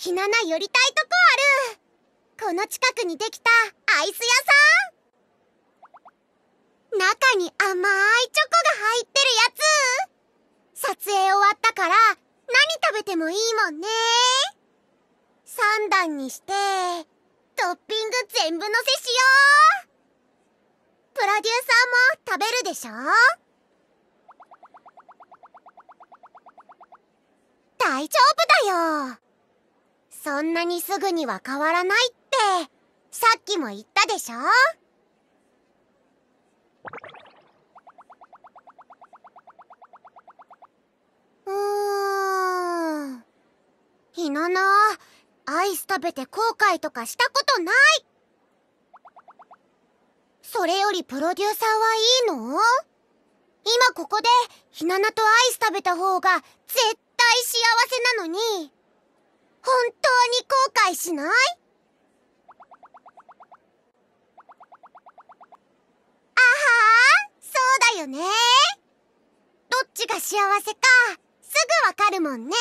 ひなな寄りたいとこあるこの近くにできたアイス屋さん中に甘いチョコが入ってるやつ撮影終わったから何食べてもいいもんね3段にしてトッピング全部のせしようプロデューサーも食べるでしょ大丈夫だよそんなにすぐには変わらないってさっきも言ったでしょうんひななアイス食べて後悔とかしたことないそれよりプロデューサーはいいの今ここでひななとアイス食べた方が絶対幸せしないあはーそうだよねどっちが幸せかすぐわかるもんね